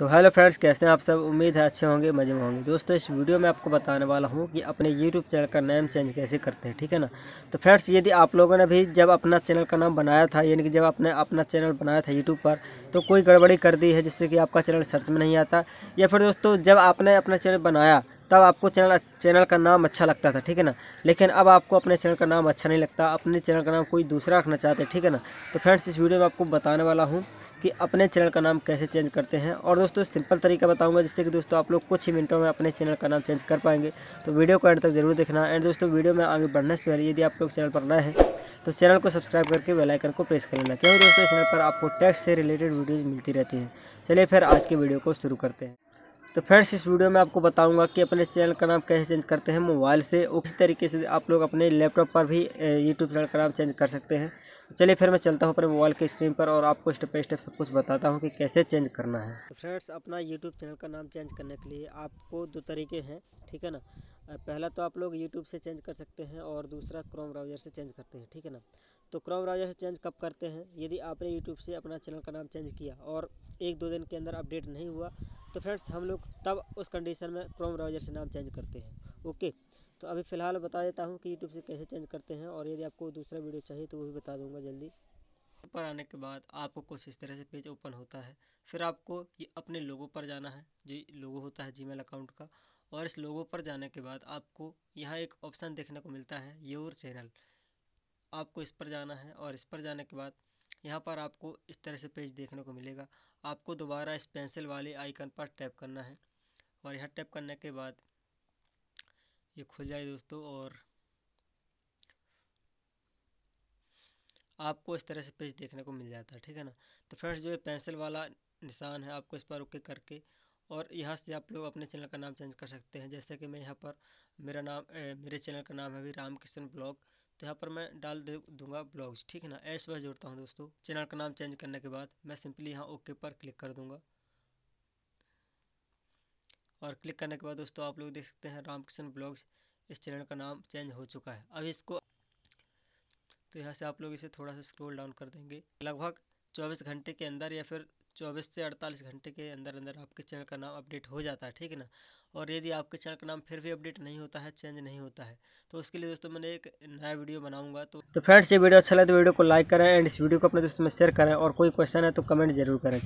तो hello friends कैसे हैं आप सब उम्मीद है अच्छे होंगे मज़े में होंगे दोस्तों इस वीडियो में आपको बताने वाला हूँ कि अपने यूट्यूब चैनल का नाम चेंज कैसे करते हैं ठीक है ना तो फ्रेंड्स यदि आप लोगों ने भी जब अपना चैनल का नाम बनाया था यानी कि जब आपने अपना चैनल बनाया था यूट्यूब पर तो कोई गड़बड़ी कर दी है जिससे कि आपका चैनल सर्च में नहीं आता या फिर दोस्तों जब आपने अपना चैनल बनाया तब आपको चैनल चैनल का नाम अच्छा लगता था ठीक है ना लेकिन अब आपको अपने चैनल का नाम अच्छा नहीं लगता अपने चैनल का नाम कोई दूसरा रखना चाहते हैं ठीक है ना तो फ्रेंड्स इस वीडियो में आपको बताने वाला हूँ कि अपने चैनल का नाम कैसे चेंज करते हैं और दोस्तों सिंपल तरीका बताऊँगा जिससे कि दोस्तों आप लोग कुछ ही मिनटों में अपने चैनल का नाम चेंज कर पाएंगे तो वीडियो को एंड तक जरूर देखना एंड दोस्तों वीडियो में आगे बढ़ने से पहले यदि आप लोग चैनल पर नए हैं तो चैनल को सब्सक्राइब करके बेलाइकन को प्रेस कर लेना क्योंकि दोस्तों चैनल पर आपको टैक्स से रिलेटेड वीडियोज़ मिलती रहती हैं चलिए फिर आज के वीडियो को शुरू करते हैं तो फ्रेंड्स इस वीडियो में आपको बताऊंगा कि अपने चैनल का नाम कैसे चेंज करते हैं मोबाइल से उसी तरीके से आप लोग अपने लैपटॉप पर भी यूट्यूब चैनल का नाम चेंज कर सकते हैं तो चलिए फिर मैं चलता हूँ अपने मोबाइल के स्क्रीन पर और आपको स्टेप बाई स्टेप सब कुछ बताता हूँ कि कैसे चेंज करना है तो फ्रेंड्स अपना यूट्यूब चैनल का नाम चेंज करने के लिए आपको दो तरीके हैं ठीक है ना पहला तो आप लोग यूट्यूब से चेंज कर सकते हैं और दूसरा क्रोम ब्राउज़र से चेंज करते हैं ठीक है ना तो क्रोम ब्राउज़र से चेंज कब करते हैं यदि आपने यूट्यूब से अपना चैनल का नाम चेंज किया और एक दो दिन के अंदर अपडेट नहीं हुआ तो फ्रेंड्स हम लोग तब उस कंडीशन में क्रोम ब्राउज़र से नाम चेंज करते हैं ओके तो अभी फ़िलहाल बता देता हूँ कि यूट्यूब से कैसे चेंज करते हैं और यदि आपको दूसरा वीडियो चाहिए तो वो भी बता दूँगा जल्दी ऊपर आने के बाद आपको कुछ इस तरह से पेज ओपन होता है फिर आपको ये अपने लोगों पर जाना है जो लोगो होता है जीमेल अकाउंट का और इस लोगों पर जाने के बाद आपको यहाँ एक ऑप्शन देखने को मिलता है योर चैनल आपको इस पर जाना है और इस पर जाने के बाद यहाँ पर आपको इस तरह से पेज देखने को मिलेगा आपको दोबारा इस पेंसिल वाले आइकन पर टैप करना है और यहाँ टैप करने के बाद ये खुल जाए दोस्तों और आपको इस तरह से पेज देखने को मिल जाता है ठीक है ना तो फ्रेंड्स जो ये पेंसिल वाला निशान है आपको इस पर ओके करके और यहाँ से आप लोग अपने चैनल का नाम चेंज कर सकते हैं जैसे कि मैं यहाँ पर मेरा नाम ए, मेरे चैनल का नाम है अभी राम किशन ब्लॉग तो यहाँ पर मैं डाल दे दूंगा ब्लॉग्स ठीक है ना एस वह जोड़ता हूँ दोस्तों चैनल का नाम चेंज करने के बाद मैं सिंपली यहाँ ओके पर क्लिक कर दूंगा और क्लिक करने के बाद दोस्तों आप लोग देख सकते हैं रामकृष्ण ब्लॉग्स इस चैनल का नाम चेंज हो चुका है अब इसको तो यहाँ से आप लोग इसे थोड़ा सा स्क्रोल डाउन कर देंगे लगभग चौबीस घंटे के अंदर या फिर चौबीस से अड़तालीस घंटे के अंदर अंदर आपके चैनल का नाम अपडेट हो जाता है ठीक है ना और यदि आपके चैनल का नाम फिर भी अपडेट नहीं होता है चेंज नहीं होता है तो उसके लिए दोस्तों मैंने एक नया वीडियो बनाऊंगा तो तो फ्रेंड्स ये वीडियो अच्छा लगे तो वीडियो को लाइक करें एंड इस वीडियो को अपने दोस्तों में शेयर करें और कोई क्वेश्चन है तो कमेंट जरूर करें